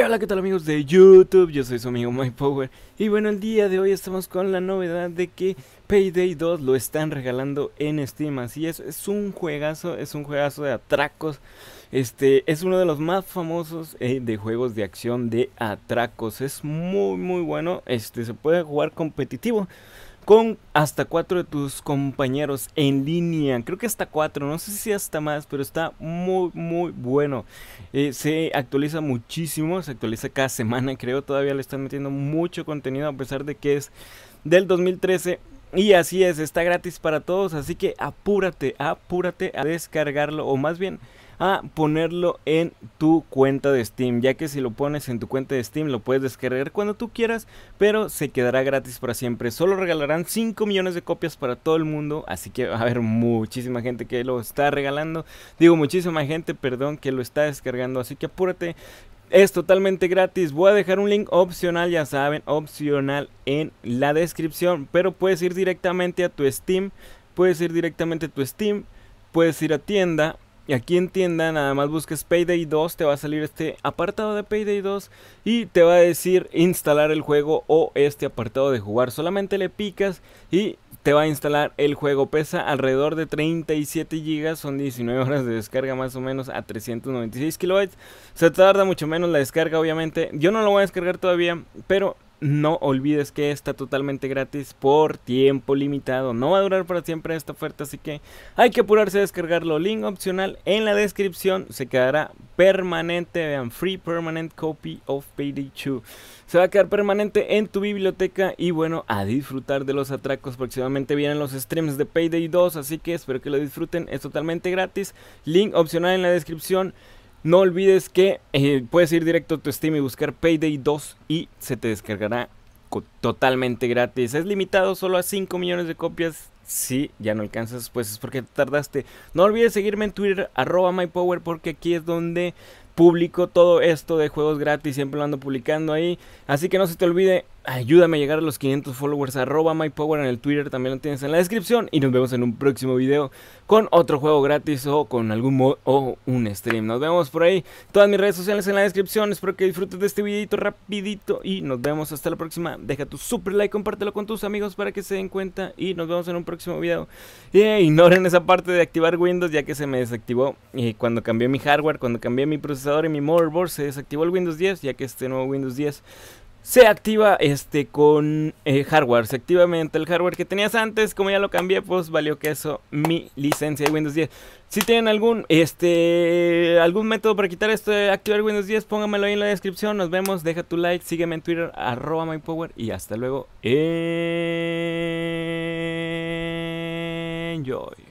hola, ¿qué tal amigos de YouTube? Yo soy su amigo MyPower Y bueno, el día de hoy estamos con la novedad de que Payday 2 lo están regalando en Steam Así es, es un juegazo, es un juegazo de atracos Este, es uno de los más famosos eh, de juegos de acción de atracos Es muy, muy bueno, este, se puede jugar competitivo con hasta cuatro de tus compañeros en línea. Creo que hasta cuatro, no sé si hasta más, pero está muy, muy bueno. Eh, se actualiza muchísimo, se actualiza cada semana, creo. Todavía le están metiendo mucho contenido, a pesar de que es del 2013 y así es, está gratis para todos, así que apúrate, apúrate a descargarlo o más bien a ponerlo en tu cuenta de Steam, ya que si lo pones en tu cuenta de Steam lo puedes descargar cuando tú quieras, pero se quedará gratis para siempre. Solo regalarán 5 millones de copias para todo el mundo, así que va a haber muchísima gente que lo está regalando, digo muchísima gente, perdón, que lo está descargando, así que apúrate es totalmente gratis. Voy a dejar un link opcional, ya saben, opcional en la descripción. Pero puedes ir directamente a tu Steam. Puedes ir directamente a tu Steam. Puedes ir a tienda y aquí en nada más busques Payday 2, te va a salir este apartado de Payday 2 y te va a decir instalar el juego o este apartado de jugar. Solamente le picas y te va a instalar el juego. Pesa alrededor de 37 GB, son 19 horas de descarga más o menos a 396 kilobytes. Se tarda mucho menos la descarga obviamente. Yo no lo voy a descargar todavía, pero no olvides que está totalmente gratis por tiempo limitado. No va a durar para siempre esta oferta, así que hay que apurarse a descargarlo. Link opcional en la descripción. Se quedará permanente. Vean, free permanent copy of Payday 2. Se va a quedar permanente en tu biblioteca y bueno, a disfrutar de los atracos. Próximamente vienen los streams de Payday 2, así que espero que lo disfruten. Es totalmente gratis. Link opcional en la descripción. No olvides que eh, puedes ir directo a tu Steam y buscar Payday 2 y se te descargará totalmente gratis. Es limitado solo a 5 millones de copias. Si ya no alcanzas, pues es porque tardaste. No olvides seguirme en Twitter, arroba MyPower, porque aquí es donde publico todo esto de juegos gratis. Siempre lo ando publicando ahí. Así que no se te olvide Ayúdame a llegar a los 500 followers. Arroba MyPower en el Twitter. También lo tienes en la descripción. Y nos vemos en un próximo video con otro juego gratis o con algún mod o un stream. Nos vemos por ahí. Todas mis redes sociales en la descripción. Espero que disfrutes de este videito rapidito. Y nos vemos hasta la próxima. Deja tu super like. Compártelo con tus amigos para que se den cuenta. Y nos vemos en un próximo video. Y no ignoren esa parte de activar Windows ya que se me desactivó. Y cuando cambié mi hardware, cuando cambié mi procesador y mi motherboard, se desactivó el Windows 10 ya que este nuevo Windows 10 se activa este con eh, hardware. Se activa mediante el hardware que tenías antes. Como ya lo cambié, pues valió que eso mi licencia de Windows 10. Si tienen algún, este, algún método para quitar esto de activar Windows 10, póngamelo ahí en la descripción. Nos vemos, deja tu like, sígueme en Twitter, arroba MyPower y hasta luego. Enjoy.